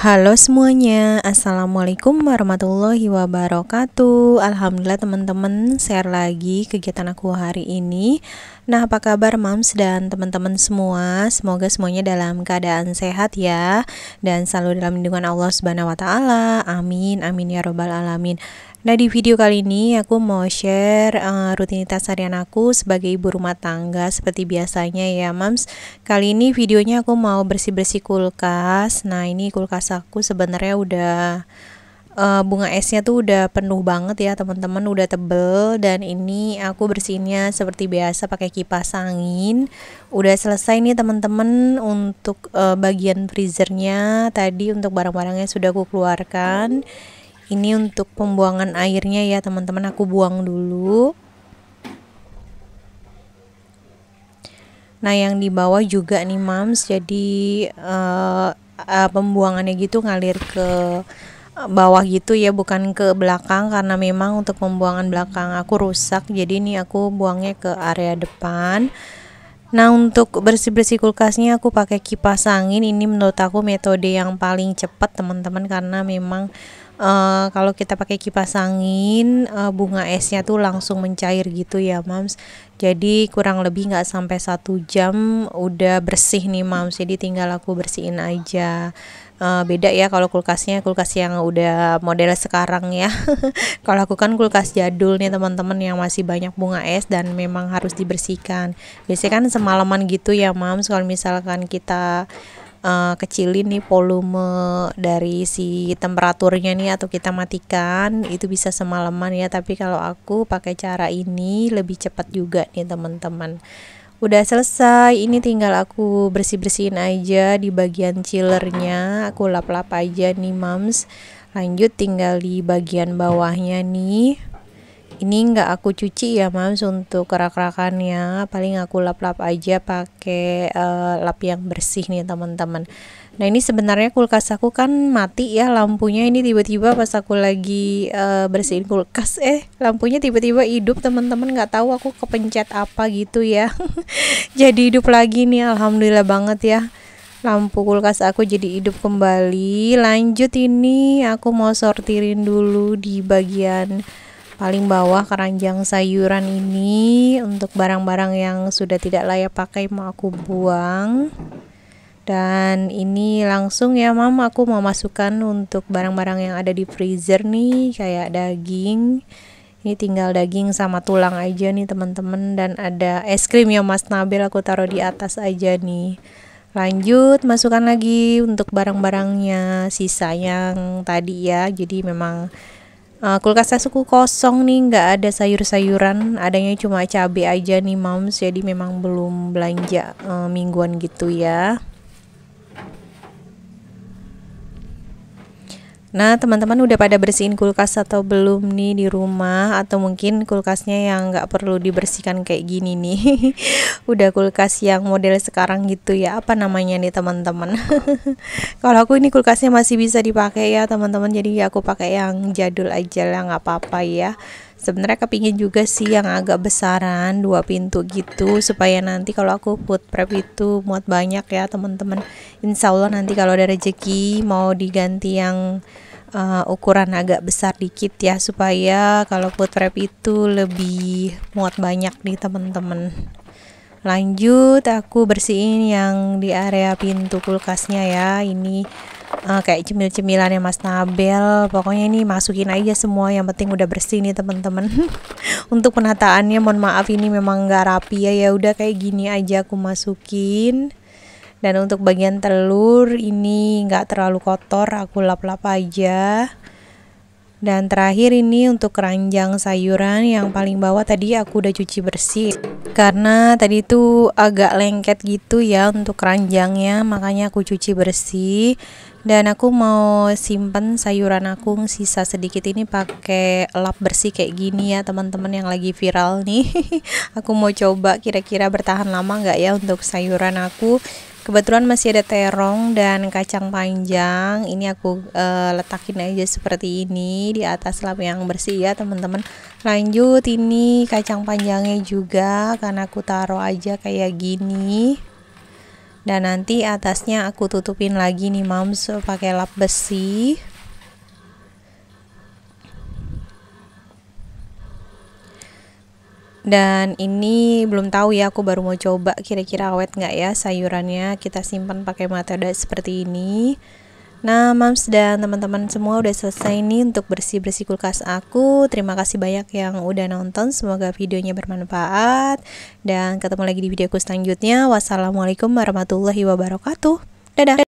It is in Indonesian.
Halo semuanya, Assalamualaikum warahmatullahi wabarakatuh Alhamdulillah teman-teman, share lagi kegiatan aku hari ini Nah apa kabar mams dan teman-teman semua Semoga semuanya dalam keadaan sehat ya Dan selalu dalam lindungan Allah subhanahu wa ta'ala Amin, amin ya robbal alamin Nah di video kali ini aku mau share uh, rutinitas harian aku sebagai ibu rumah tangga seperti biasanya ya mams Kali ini videonya aku mau bersih-bersih kulkas Nah ini kulkas aku sebenarnya udah uh, bunga esnya tuh udah penuh banget ya teman-teman udah tebel dan ini aku bersihinnya seperti biasa pakai kipas angin udah selesai nih teman-teman untuk uh, bagian freezernya tadi untuk barang-barangnya sudah aku keluarkan ini untuk pembuangan airnya ya teman-teman aku buang dulu Nah yang di bawah juga nih mams jadi uh, uh, pembuangannya gitu ngalir ke bawah gitu ya bukan ke belakang karena memang untuk pembuangan belakang aku rusak jadi ini aku buangnya ke area depan nah untuk bersih-bersih kulkasnya aku pakai kipas angin ini menurut aku metode yang paling cepat teman-teman karena memang uh, kalau kita pakai kipas angin uh, bunga esnya tuh langsung mencair gitu ya mams jadi kurang lebih nggak sampai satu jam udah bersih nih mams jadi tinggal aku bersihin aja uh, beda ya kalau kulkasnya kulkas yang udah model sekarang ya kalau aku kan kulkas jadul nih teman-teman yang masih banyak bunga es dan memang harus dibersihkan biasanya kan semalaman gitu ya mams kalau misalkan kita uh, kecilin nih volume dari si temperaturnya nih atau kita matikan itu bisa semalaman ya tapi kalau aku pakai cara ini lebih cepat juga nih teman-teman udah selesai ini tinggal aku bersih-bersihin aja di bagian chillernya aku lap-lap aja nih mams lanjut tinggal di bagian bawahnya nih ini nggak aku cuci ya mams untuk kerak-kerakannya paling aku lap-lap aja pakai uh, lap yang bersih nih teman-teman nah ini sebenarnya kulkas aku kan mati ya lampunya ini tiba-tiba pas aku lagi uh, bersihin kulkas eh lampunya tiba-tiba hidup teman-teman nggak tahu aku kepencet apa gitu ya jadi hidup lagi nih alhamdulillah banget ya lampu kulkas aku jadi hidup kembali lanjut ini aku mau sortirin dulu di bagian paling bawah keranjang sayuran ini untuk barang-barang yang sudah tidak layak pakai mau aku buang dan ini langsung ya mam aku mau masukkan untuk barang-barang yang ada di freezer nih kayak daging ini tinggal daging sama tulang aja nih teman-teman dan ada es krim ya mas Nabil aku taruh di atas aja nih lanjut masukkan lagi untuk barang-barangnya sisa yang tadi ya jadi memang Uh, eh, kulkas suku kosong nih, nggak ada sayur-sayuran, adanya cuma cabai aja nih, moms. Jadi memang belum belanja uh, mingguan gitu ya. Nah, teman-teman udah pada bersihin kulkas atau belum nih di rumah atau mungkin kulkasnya yang nggak perlu dibersihkan kayak gini nih. udah kulkas yang model sekarang gitu ya. Apa namanya nih teman-teman? Kalau aku ini kulkasnya masih bisa dipakai ya, teman-teman. Jadi aku pakai yang jadul aja lah nggak apa-apa ya sebenarnya kepingin juga sih yang agak besaran dua pintu gitu supaya nanti kalau aku put prep itu muat banyak ya teman-teman insya Allah nanti kalau ada rezeki mau diganti yang uh, ukuran agak besar dikit ya supaya kalau put prep itu lebih muat banyak nih teman-teman lanjut aku bersihin yang di area pintu kulkasnya ya ini uh, kayak cemil-cemilannya Mas Nabel pokoknya ini masukin aja semua yang penting udah bersih nih teman-teman untuk penataannya mohon maaf ini memang nggak rapi ya ya udah kayak gini aja aku masukin dan untuk bagian telur ini nggak terlalu kotor aku lap-lap aja dan terakhir ini untuk keranjang sayuran yang paling bawah tadi aku udah cuci bersih Karena tadi tuh agak lengket gitu ya untuk keranjangnya makanya aku cuci bersih Dan aku mau simpen sayuran aku sisa sedikit ini pakai lap bersih kayak gini ya teman-teman yang lagi viral nih Aku mau coba kira-kira bertahan lama nggak ya untuk sayuran aku kebetulan masih ada terong dan kacang panjang ini aku uh, letakin aja seperti ini di atas lap yang bersih ya teman-teman lanjut ini kacang panjangnya juga karena aku taruh aja kayak gini dan nanti atasnya aku tutupin lagi nih mams pakai lap besi dan ini belum tahu ya aku baru mau coba kira-kira awet nggak ya sayurannya kita simpan pakai metode seperti ini Nah, Mams dan teman-teman semua udah selesai nih untuk bersih-bersih kulkas aku. Terima kasih banyak yang udah nonton. Semoga videonya bermanfaat. Dan ketemu lagi di videoku selanjutnya. Wassalamualaikum warahmatullahi wabarakatuh. Dadah!